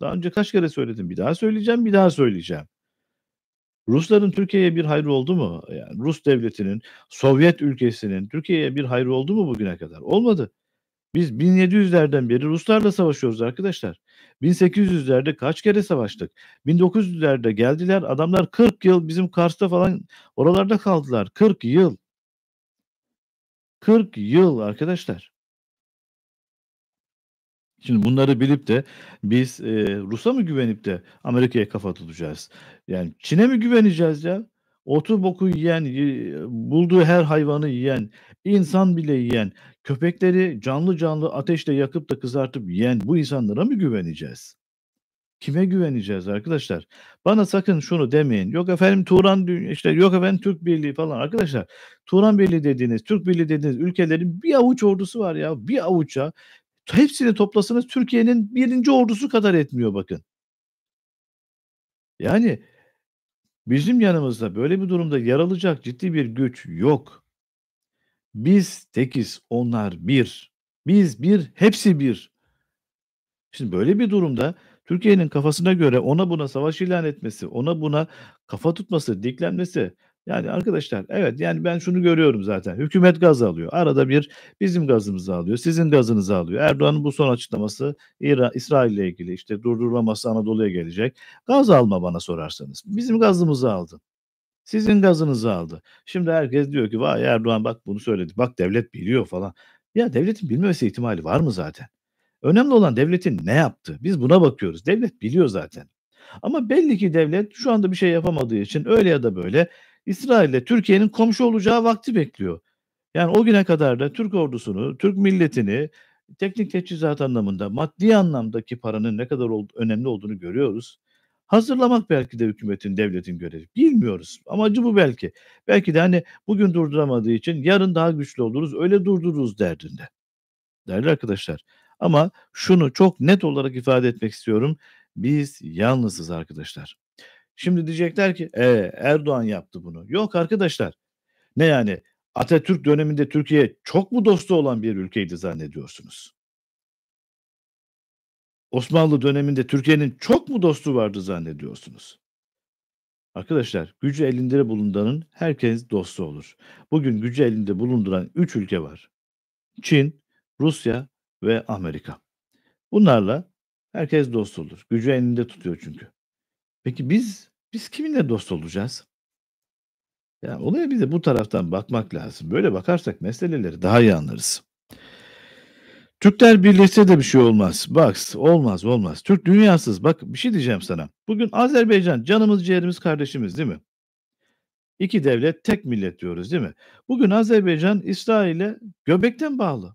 Daha önce kaç kere söyledim. Bir daha söyleyeceğim, bir daha söyleyeceğim. Rusların Türkiye'ye bir hayrı oldu mu? Yani Rus devletinin, Sovyet ülkesinin Türkiye'ye bir hayrı oldu mu bugüne kadar? Olmadı. Biz 1700'lerden beri Ruslarla savaşıyoruz arkadaşlar. 1800'lerde kaç kere savaştık? 1900'lerde geldiler adamlar 40 yıl bizim Kars'ta falan oralarda kaldılar. 40 yıl. 40 yıl arkadaşlar. Şimdi bunları bilip de biz e, Rus'a mı güvenip de Amerika'ya kafa tutacağız? Yani Çin'e mi güveneceğiz ya? Otu boku yiyen, bulduğu her hayvanı yiyen, insan bile yiyen, köpekleri canlı canlı ateşle yakıp da kızartıp yiyen bu insanlara mı güveneceğiz? Kime güveneceğiz arkadaşlar? Bana sakın şunu demeyin. Yok efendim Turan işte yok efendim Türk Birliği falan arkadaşlar. Turan Birliği dediğiniz, Türk Birliği dediğiniz ülkelerin bir avuç ordusu var ya. Bir avuça hepsini toplasanız Türkiye'nin birinci ordusu kadar etmiyor bakın. Yani bizim yanımızda böyle bir durumda yer alacak ciddi bir güç yok. Biz tekiz, onlar bir. Biz bir, hepsi bir. Şimdi böyle bir durumda Türkiye'nin kafasına göre ona buna savaş ilan etmesi, ona buna kafa tutması, diklenmesi yani arkadaşlar evet yani ben şunu görüyorum zaten. Hükümet gaz alıyor. Arada bir bizim gazımızı alıyor. Sizin gazınızı alıyor. Erdoğan'ın bu son açıklaması İran, İsrail ile ilgili işte durdurulaması Anadolu'ya gelecek. Gaz alma bana sorarsanız. Bizim gazımızı aldı. Sizin gazınızı aldı. Şimdi herkes diyor ki vay Erdoğan bak bunu söyledi. Bak devlet biliyor falan. Ya devletin bilmemesi ihtimali var mı zaten? Önemli olan devletin ne yaptı? Biz buna bakıyoruz. Devlet biliyor zaten. Ama belli ki devlet şu anda bir şey yapamadığı için öyle ya da böyle İsraille Türkiye'nin komşu olacağı vakti bekliyor. Yani o güne kadar da Türk ordusunu, Türk milletini teknik teçhizat anlamında, maddi anlamdaki paranın ne kadar önemli olduğunu görüyoruz. Hazırlamak belki de hükümetin, devletin görevi. Bilmiyoruz. Amacı bu belki. Belki de hani bugün durduramadığı için yarın daha güçlü oluruz, öyle durdururuz derdinde. Değerli arkadaşlar. Ama şunu çok net olarak ifade etmek istiyorum. Biz yalnızız arkadaşlar. Şimdi diyecekler ki e, Erdoğan yaptı bunu. Yok arkadaşlar. Ne yani Atatürk döneminde Türkiye çok mu dostu olan bir ülkeydi zannediyorsunuz? Osmanlı döneminde Türkiye'nin çok mu dostu vardı zannediyorsunuz? Arkadaşlar gücü elinde bulunduranın herkes dostu olur. Bugün gücü elinde bulunduran 3 ülke var. Çin, Rusya ve Amerika. Bunlarla Herkes dost olur. Gücü elinde tutuyor çünkü. Peki biz biz kiminle dost olacağız? Yani olaya bir de bu taraftan bakmak lazım. Böyle bakarsak meseleleri daha iyi anlarız. Türkler birleşse de bir şey olmaz. Bak olmaz olmaz. Türk dünyasız. Bak bir şey diyeceğim sana. Bugün Azerbaycan canımız ciğerimiz kardeşimiz değil mi? İki devlet tek millet diyoruz değil mi? Bugün Azerbaycan İsrail'e göbekten bağlı.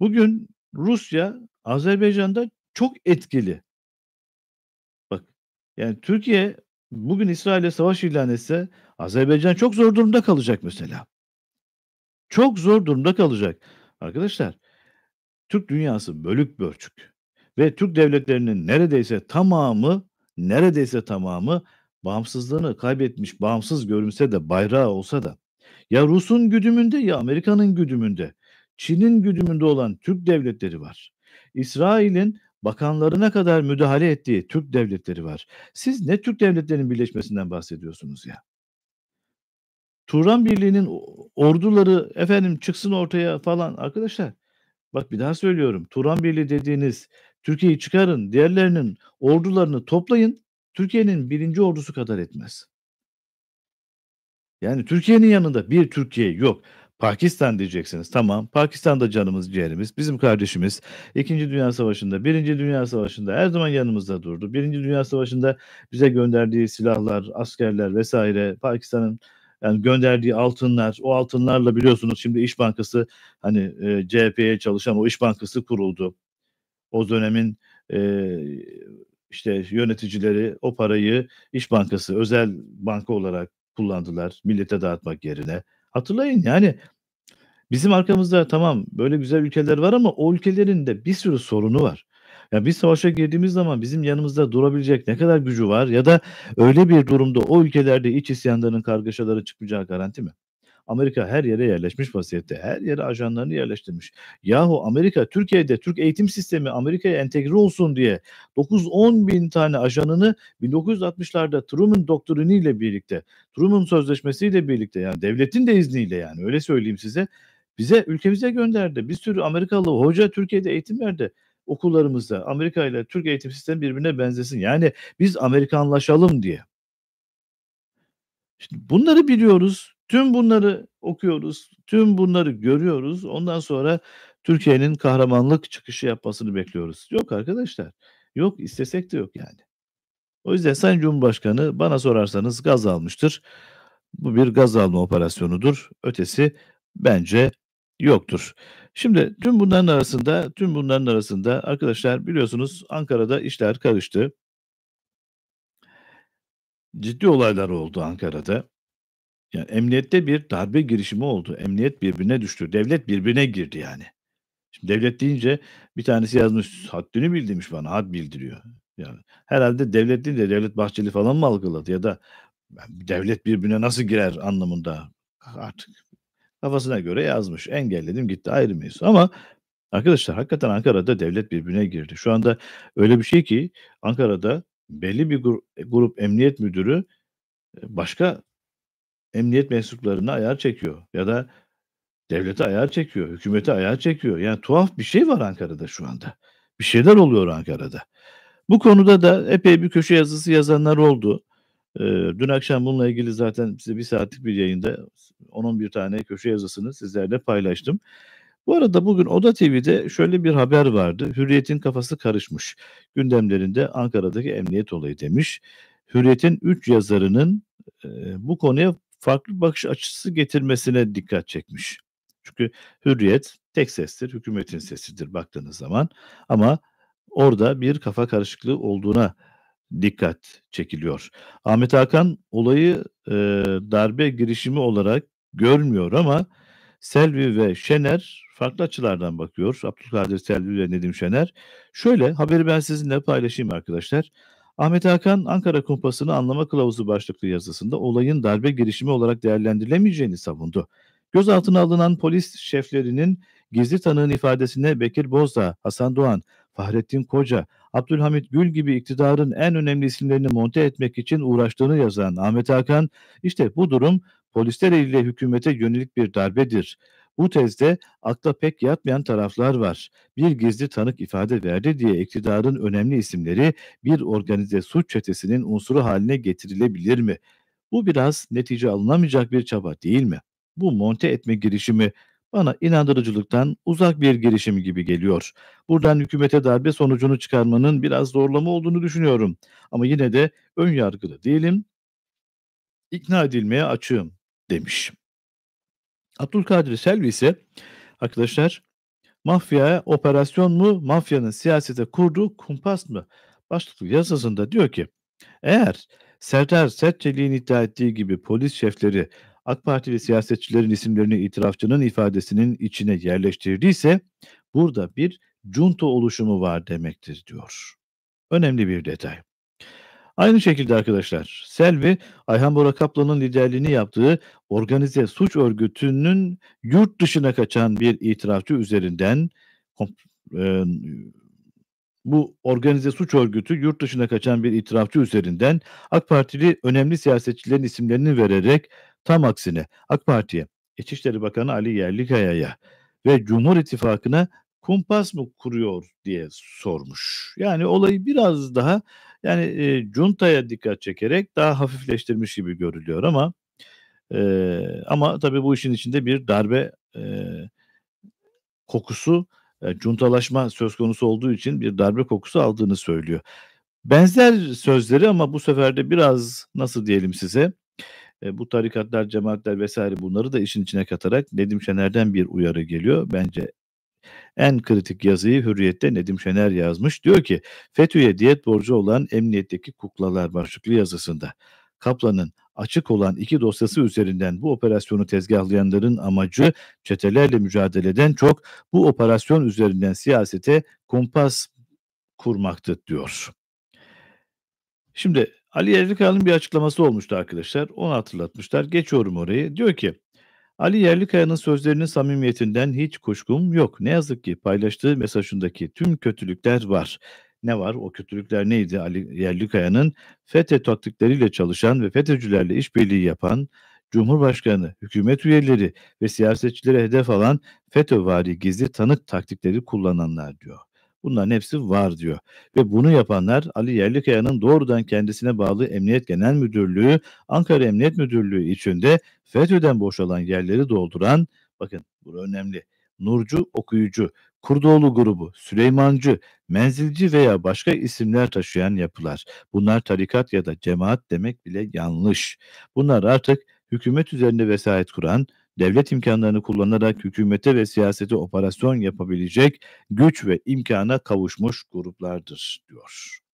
Bugün Rusya Azerbaycan'da çok etkili. Bak yani Türkiye bugün İsrail'e savaş ilan etse Azerbaycan çok zor durumda kalacak mesela. Çok zor durumda kalacak. Arkadaşlar Türk dünyası bölük bölçük ve Türk devletlerinin neredeyse tamamı neredeyse tamamı bağımsızlığını kaybetmiş, bağımsız görünse de bayrağı olsa da ya Rus'un güdümünde ya Amerika'nın güdümünde, Çin'in güdümünde olan Türk devletleri var. İsrail'in bakanlarına kadar müdahale ettiği Türk devletleri var. Siz ne Türk devletlerinin birleşmesinden bahsediyorsunuz ya? Turan Birliği'nin orduları efendim çıksın ortaya falan arkadaşlar. Bak bir daha söylüyorum. Turan Birliği dediğiniz Türkiye'yi çıkarın, diğerlerinin ordularını toplayın. Türkiye'nin birinci ordusu kadar etmez. Yani Türkiye'nin yanında bir Türkiye yok. Pakistan diyeceksiniz. Tamam. Pakistan'da canımız ciğerimiz. Bizim kardeşimiz 2. Dünya Savaşı'nda, birinci Dünya Savaşı'nda her zaman yanımızda durdu. birinci Dünya Savaşı'nda bize gönderdiği silahlar, askerler vesaire Pakistan'ın yani gönderdiği altınlar, o altınlarla biliyorsunuz şimdi İş Bankası hani e, CHP'ye çalışan o İş Bankası kuruldu. O dönemin e, işte yöneticileri o parayı İş Bankası özel banka olarak kullandılar millete dağıtmak yerine. Hatırlayın yani bizim arkamızda tamam böyle güzel ülkeler var ama o ülkelerin de bir sürü sorunu var. Ya biz savaşa girdiğimiz zaman bizim yanımızda durabilecek ne kadar gücü var ya da öyle bir durumda o ülkelerde iç isyanların kargaşaları çıkacağı garanti mi? Amerika her yere yerleşmiş vaziyette. Her yere ajanlarını yerleştirmiş. Yahu Amerika Türkiye'de Türk eğitim sistemi Amerika'ya entegre olsun diye 9-10 bin tane ajanını 1960'larda Truman doktriniyle birlikte, Truman sözleşmesiyle birlikte yani devletin de izniyle yani öyle söyleyeyim size bize ülkemize gönderdi. Bir sürü Amerikalı hoca Türkiye'de eğitim verdi okullarımızda Amerika ile Türk eğitim sistemi birbirine benzesin. Yani biz Amerikanlaşalım diye. Şimdi bunları biliyoruz. Tüm bunları okuyoruz, tüm bunları görüyoruz. Ondan sonra Türkiye'nin kahramanlık çıkışı yapmasını bekliyoruz. Yok arkadaşlar. Yok istesek de yok yani. O yüzden Sayın Cumhurbaşkanı bana sorarsanız gaz almıştır. Bu bir gaz alma operasyonudur. Ötesi bence yoktur. Şimdi tüm bunların arasında tüm bunların arasında arkadaşlar biliyorsunuz Ankara'da işler karıştı. Ciddi olaylar oldu Ankara'da. Yani emniyette bir darbe girişimi oldu. Emniyet birbirine düştü. Devlet birbirine girdi yani. Şimdi devlet deyince bir tanesi yazmış haddini bildirmiş bana had bildiriyor. Yani herhalde devlet de Devlet Bahçeli falan mı algıladı ya da devlet birbirine nasıl girer anlamında artık kafasına göre yazmış. Engelledim gitti ayrı mevzu. Ama arkadaşlar hakikaten Ankara'da devlet birbirine girdi. Şu anda öyle bir şey ki Ankara'da belli bir grup, grup emniyet müdürü e, başka emniyet mensuplarını ayar çekiyor ya da devlete ayar çekiyor, hükümete ayar çekiyor. Yani tuhaf bir şey var Ankara'da şu anda. Bir şeyler oluyor Ankara'da. Bu konuda da epey bir köşe yazısı yazanlar oldu. Ee, dün akşam bununla ilgili zaten size bir saatlik bir yayında 10-11 tane köşe yazısını sizlerle paylaştım. Bu arada bugün Oda TV'de şöyle bir haber vardı. Hürriyet'in kafası karışmış. Gündemlerinde Ankara'daki emniyet olayı demiş. Hürriyet'in 3 yazarının e, bu konuya farklı bakış açısı getirmesine dikkat çekmiş. Çünkü hürriyet tek sestir, hükümetin sesidir baktığınız zaman. Ama orada bir kafa karışıklığı olduğuna dikkat çekiliyor. Ahmet Hakan olayı e, darbe girişimi olarak görmüyor ama Selvi ve Şener farklı açılardan bakıyor. Abdülkadir Selvi ve Nedim Şener. Şöyle haberi ben sizinle paylaşayım arkadaşlar. Ahmet Hakan Ankara Kumpası'nı anlama kılavuzu başlıklı yazısında olayın darbe girişimi olarak değerlendirilemeyeceğini savundu. Gözaltına alınan polis şeflerinin gizli tanığın ifadesine Bekir Bozda, Hasan Doğan, Fahrettin Koca, Abdülhamit Gül gibi iktidarın en önemli isimlerini monte etmek için uğraştığını yazan Ahmet Hakan, işte bu durum polisler ile hükümete yönelik bir darbedir. Bu tezde akla pek yatmayan taraflar var. Bir gizli tanık ifade verdi diye iktidarın önemli isimleri bir organize suç çetesinin unsuru haline getirilebilir mi? Bu biraz netice alınamayacak bir çaba değil mi? Bu monte etme girişimi bana inandırıcılıktan uzak bir girişim gibi geliyor. Buradan hükümete darbe sonucunu çıkarmanın biraz zorlama olduğunu düşünüyorum. Ama yine de ön yargılı değilim, İkna edilmeye açığım demişim. Abdülkadir Selvi ise arkadaşlar mafya operasyon mu, mafyanın siyasete kurduğu kumpas mı? Başlıklı yazısında diyor ki eğer Serdar Sertçeli'nin iddia ettiği gibi polis şefleri AK Partili siyasetçilerin isimlerini itirafçının ifadesinin içine yerleştirdiyse burada bir junta oluşumu var demektir diyor. Önemli bir detay. Aynı şekilde arkadaşlar Selvi Ayhan Bora Kaplan'ın liderliğini yaptığı organize suç örgütünün yurt dışına kaçan bir itirafçı üzerinden e, bu organize suç örgütü yurt dışına kaçan bir itirafçı üzerinden AK Partili önemli siyasetçilerin isimlerini vererek tam aksine AK Parti'ye, İçişleri Bakanı Ali Yerlikaya'ya ve Cumhur İttifakı'na kumpas mı kuruyor diye sormuş. Yani olayı biraz daha yani e, cuntaya dikkat çekerek daha hafifleştirmiş gibi görülüyor ama e, ama tabii bu işin içinde bir darbe e, kokusu e, cuntalaşma söz konusu olduğu için bir darbe kokusu aldığını söylüyor. Benzer sözleri ama bu sefer de biraz nasıl diyelim size e, bu tarikatlar, cemaatler vesaire bunları da işin içine katarak Nedim Şener'den bir uyarı geliyor. Bence en kritik yazıyı Hürriyet'te Nedim Şener yazmış. Diyor ki FETÖ'ye diyet borcu olan emniyetteki kuklalar başlıklı yazısında. Kaplan'ın açık olan iki dosyası üzerinden bu operasyonu tezgahlayanların amacı çetelerle mücadeleden çok bu operasyon üzerinden siyasete kumpas kurmaktı diyor. Şimdi Ali Erdikal'ın bir açıklaması olmuştu arkadaşlar. Onu hatırlatmışlar. Geçiyorum orayı. Diyor ki Ali Yerlikaya'nın sözlerinin samimiyetinden hiç kuşkum yok. Ne yazık ki paylaştığı mesajındaki tüm kötülükler var. Ne var? O kötülükler neydi? Ali Yerlikaya'nın FETÖ taktikleriyle çalışan ve FETÖ'cülerle işbirliği yapan, Cumhurbaşkanı, hükümet üyeleri ve siyasetçilere hedef alan FETÖ vari gizli tanık taktikleri kullananlar diyor. Bunların hepsi var diyor. Ve bunu yapanlar Ali Yerlikaya'nın doğrudan kendisine bağlı Emniyet Genel Müdürlüğü, Ankara Emniyet Müdürlüğü içinde FETÖ'den boşalan yerleri dolduran, bakın bu önemli, Nurcu Okuyucu, Kurdoğlu grubu, Süleymancı, Menzilci veya başka isimler taşıyan yapılar. Bunlar tarikat ya da cemaat demek bile yanlış. Bunlar artık hükümet üzerinde vesayet kuran, devlet imkanlarını kullanarak hükümete ve siyasete operasyon yapabilecek güç ve imkana kavuşmuş gruplardır diyor.